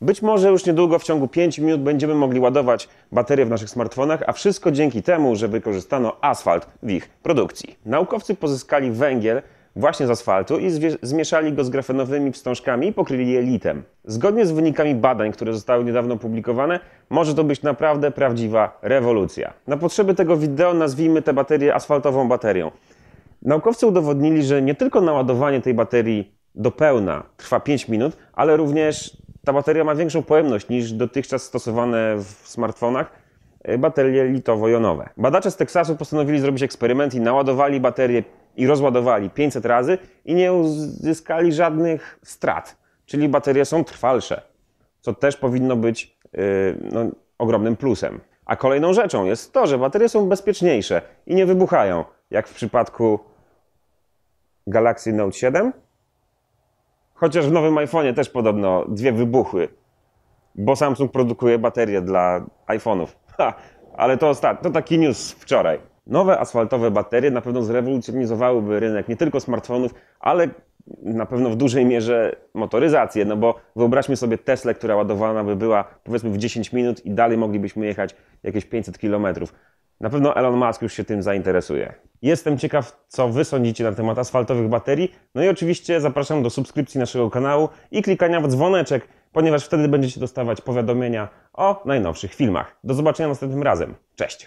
Być może już niedługo w ciągu 5 minut będziemy mogli ładować baterie w naszych smartfonach, a wszystko dzięki temu, że wykorzystano asfalt w ich produkcji. Naukowcy pozyskali węgiel właśnie z asfaltu i zmieszali go z grafenowymi wstążkami i pokryli je litem. Zgodnie z wynikami badań, które zostały niedawno opublikowane, może to być naprawdę prawdziwa rewolucja. Na potrzeby tego wideo nazwijmy tę baterię asfaltową baterią. Naukowcy udowodnili, że nie tylko naładowanie tej baterii do pełna trwa 5 minut, ale również ta bateria ma większą pojemność niż dotychczas stosowane w smartfonach e, baterie litowo-jonowe. Badacze z Teksasu postanowili zrobić eksperyment i naładowali baterie i rozładowali 500 razy i nie uzyskali żadnych strat, czyli baterie są trwalsze, co też powinno być yy, no, ogromnym plusem. A kolejną rzeczą jest to, że baterie są bezpieczniejsze i nie wybuchają, jak w przypadku Galaxy Note 7 Chociaż w nowym iPhone'ie też podobno dwie wybuchły, bo Samsung produkuje baterie dla iPhone'ów. Ha, ale to ostatni, to taki news wczoraj. Nowe asfaltowe baterie na pewno zrewolucjonizowałyby rynek nie tylko smartfonów, ale na pewno w dużej mierze motoryzację, no bo wyobraźmy sobie Teslę, która ładowana by była powiedzmy w 10 minut i dalej moglibyśmy jechać jakieś 500 kilometrów. Na pewno Elon Musk już się tym zainteresuje. Jestem ciekaw, co Wy sądzicie na temat asfaltowych baterii. No i oczywiście zapraszam do subskrypcji naszego kanału i klikania w dzwoneczek, ponieważ wtedy będziecie dostawać powiadomienia o najnowszych filmach. Do zobaczenia następnym razem. Cześć!